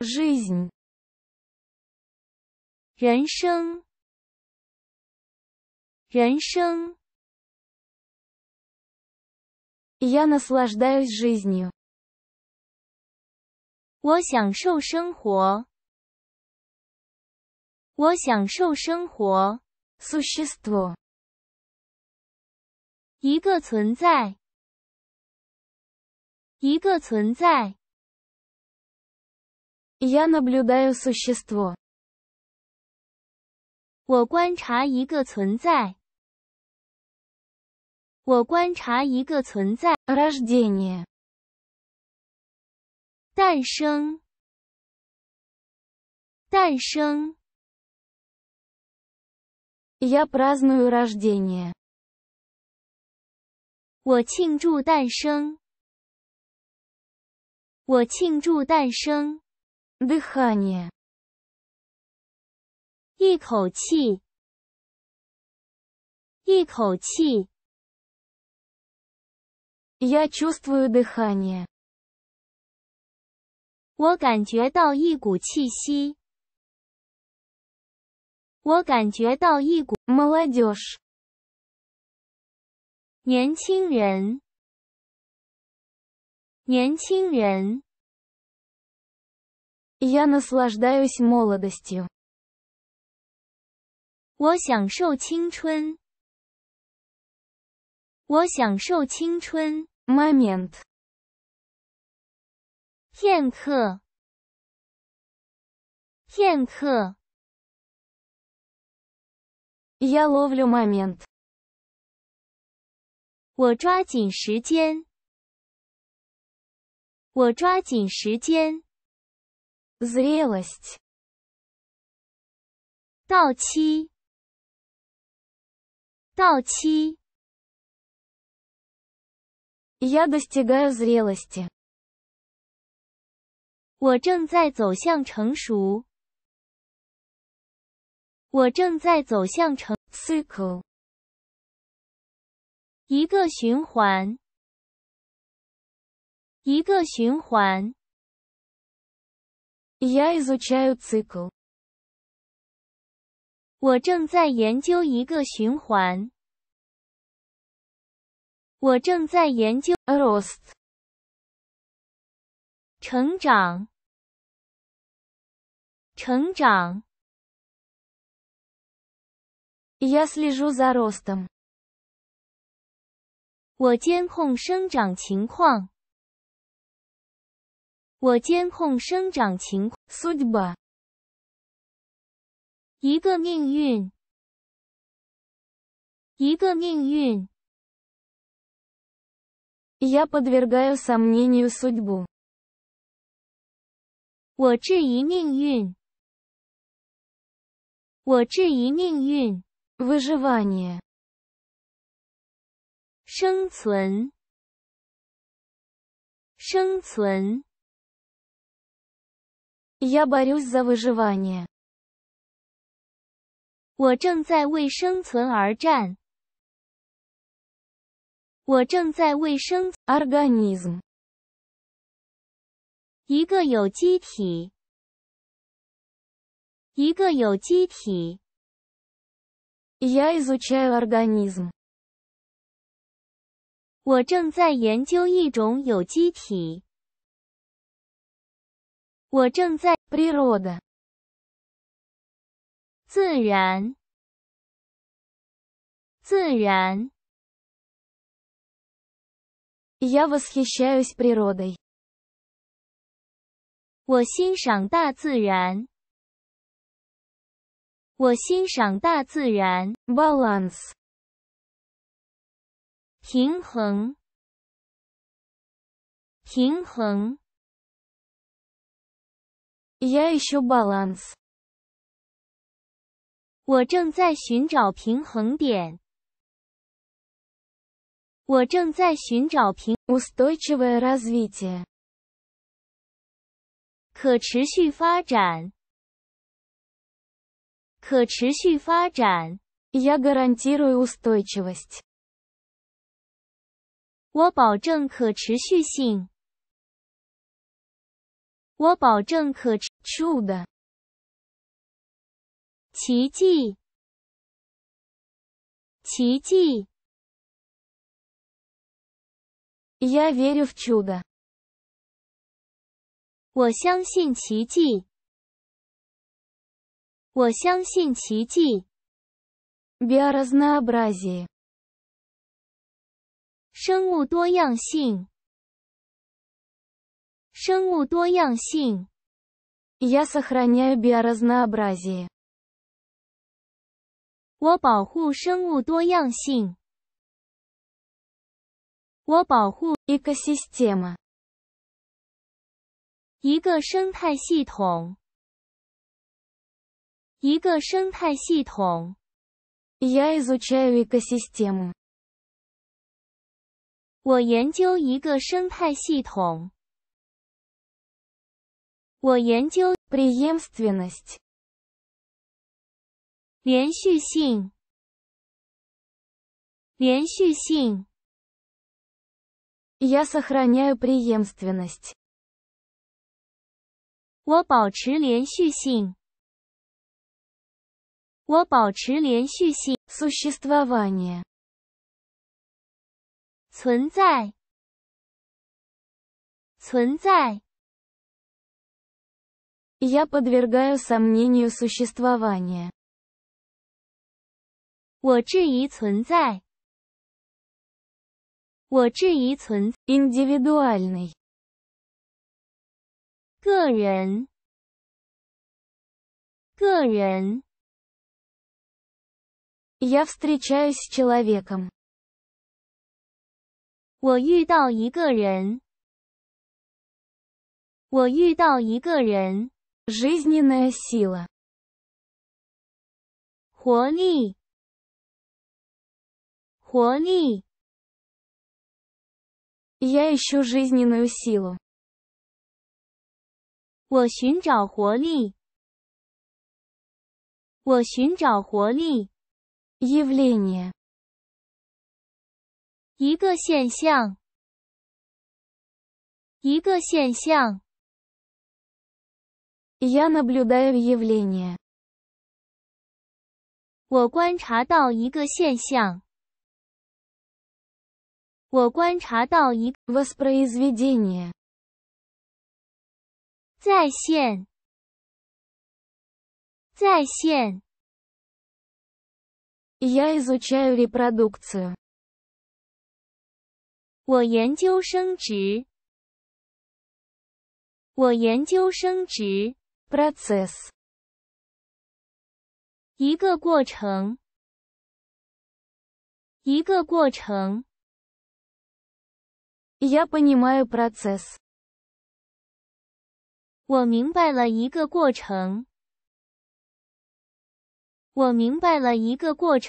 жизнь，人生，人生。я наслаждаюсь жизнью，我享受生活，我享受生活。sushi store，一个存在，一个存在。我观察一个存在。我观察一个存在。诞生。诞生。诞生。我庆祝诞生。我庆祝诞生。我庆祝诞生。дыхание. 一口气。一口气。Я чувствую дыхание。我感觉到一股气息。我感觉到一股。Молодежь。年轻人。年轻人。我享受青春。我享受青春。moment，片刻，片刻。我抓紧时间。我抓紧时间。成熟期，到期，到期。Я достигаю зрелости。我正在走向成熟。我正在走向成。cycle。一个循环。一个循环。Я изучаю цикл。我正在研究一个循环。我正在研究 рост。成长，成长。Я следую за ростом。我监控生长情况。我监控生长情况。судьбу。一个命运。一个命运。Я подвергаю сомнению судьбу。我质疑命运。我质疑命运。выживание。生存。生存。我正在为生存而战。我正在为生。Organism。一个有机体。一个有机体。Я изучаю организм。我正在研究一种有机体。我正在。自然，自然。我欣赏大自然。我欣赏大自然。平衡，平衡。Я ищу баланс。我正在寻找平衡点。我正在寻找平。устойчивое развитие。可持续发展。可持续发展。Я гарантирую устойчивость。我保证可持续性。我保证可吃住的奇迹，奇迹。Я верю в чудо。我相信奇迹。我相信奇迹。Биоразнообразие。生物多样性。生物多样性。Я сохраняю биоразнообразие。我保护生物多样性。我保护 ecosystem。一个生态系统。一个生态系统。Я изучаю ecosystem。我研究一个生态系统。我研究连续性。连续性。我保持连续性。我保持连续性。存在。存在。Я подвергаю сомнению существование. 我质疑存在。我质疑存 индивидуальный 个人个人 Я встречаюсь с человеком. 我遇到一个人。我遇到一个人。жизненная сила, я ищу жизненную силу. 我寻找活力，我寻找活力。Явление. 一个现象，一个现象。я наблюдаю явление. 我观察到一个现象。我观察到一 воспроизведение 在线在线 Я изучаю репродукцию 我研究生殖我研究生殖 process，一个过程，一个过程。Я понимаю процесс。我明白了一个过程。我明白了一个过程。